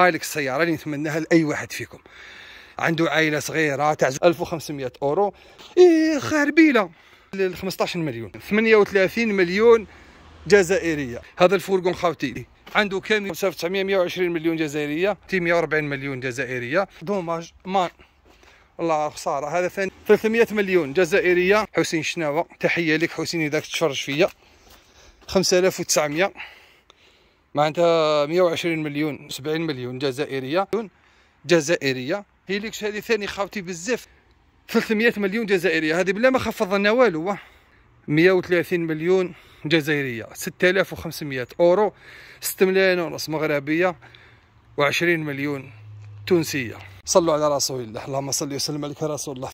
هاي لك السياره اللي نتمناها لاي واحد فيكم عنده عائله صغيره تاع 1500 اورو إيه خاربيله ل 15 مليون 38 مليون جزائريه هذا الفورغون خاوتي عنده كم 920 مليون جزائريه 140 مليون جزائريه دوماج مان الله خساره هذا ثاني 300 مليون جزائريه حسين شناوه تحيه لك حسين اذا تشرج فيا 5900 معناتها 120 مليون 70 مليون جزائريه جزائريه هيليكس هذه ثاني خاوتي بزاف 300 مليون جزائريه هذه بلا ما خفضنا والو 130 مليون جزائريه 6500 اورو 6 ملايين ونص مغربيه و20 مليون تونسيه صلوا على رسول الله اللهم صل وسلم عليك رسول الله